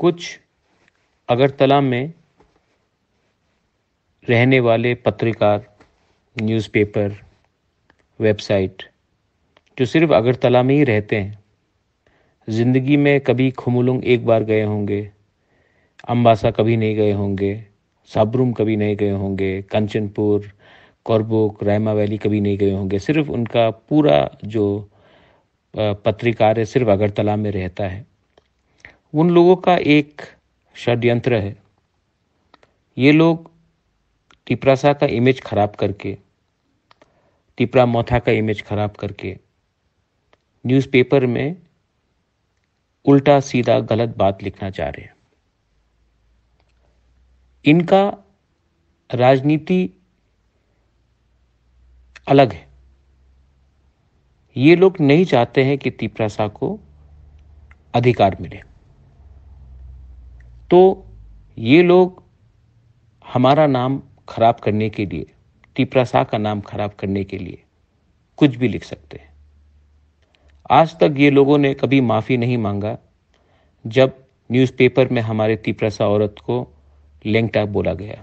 कुछ अगरतला में रहने वाले पत्रकार न्यूज़पेपर वेबसाइट जो सिर्फ अगरतला में ही रहते हैं ज़िंदगी में कभी खुमुलुंग एक बार गए होंगे अम्बासा कभी नहीं गए होंगे साबरूम कभी नहीं गए होंगे कंचनपुर कौरबुक रायमा वैली कभी नहीं गए होंगे सिर्फ उनका पूरा जो पत्रकार है सिर्फ अगरतला में रहता है उन लोगों का एक षड्यंत्र है ये लोग टिपरासा का इमेज खराब करके टिपरा मोथा का इमेज खराब करके न्यूज़पेपर में उल्टा सीधा गलत बात लिखना चाह रहे हैं इनका राजनीति अलग है ये लोग नहीं चाहते हैं कि तिपरासा को अधिकार मिले तो ये लोग हमारा नाम खराब करने के लिए तिपरासा का नाम खराब करने के लिए कुछ भी लिख सकते हैं आज तक ये लोगों ने कभी माफ़ी नहीं मांगा जब न्यूज़पेपर में हमारे तिपरासा औरत को लेंगटा बोला गया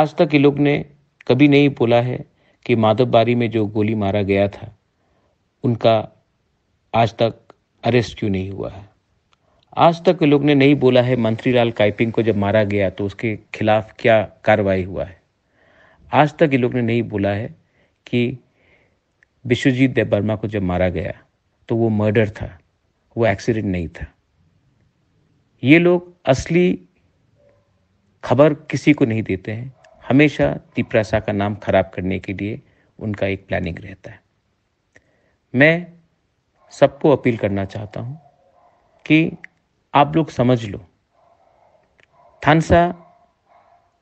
आज तक ये लोग ने कभी नहीं बोला है कि माधव बारी में जो गोली मारा गया था उनका आज तक अरेस्ट क्यों नहीं हुआ है आज तक लोग ने नहीं बोला है मंत्रीलाल काइपिंग को जब मारा गया तो उसके खिलाफ क्या कार्रवाई हुआ है आज तक ये लोग ने नहीं बोला है कि विश्वजीत देव वर्मा को जब मारा गया तो वो मर्डर था वो एक्सीडेंट नहीं था ये लोग असली खबर किसी को नहीं देते हैं हमेशा तिपरासा का नाम खराब करने के लिए उनका एक प्लानिंग रहता है मैं सबको अपील करना चाहता हूँ कि आप लोग समझ लो थानसा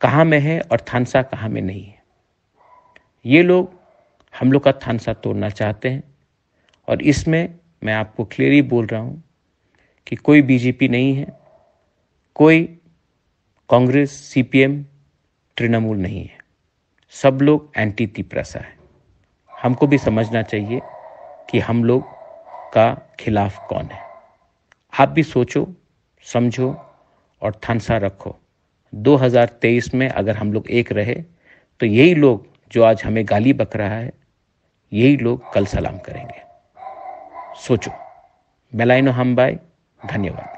कहाँ में है और थानसा कहाँ में नहीं है ये लोग हम लोग का थानसा तोड़ना चाहते हैं और इसमें मैं आपको क्लियरली बोल रहा हूँ कि कोई बीजेपी नहीं है कोई कांग्रेस सीपीएम तृणमूल नहीं है सब लोग एंटी तिपरासा है हमको भी समझना चाहिए कि हम लोग का खिलाफ कौन है आप भी सोचो समझो और थानसा रखो 2023 में अगर हम लोग एक रहे तो यही लोग जो आज हमें गाली बक रहा है यही लोग कल सलाम करेंगे सोचो मेलाइनो हम बाय धन्यवाद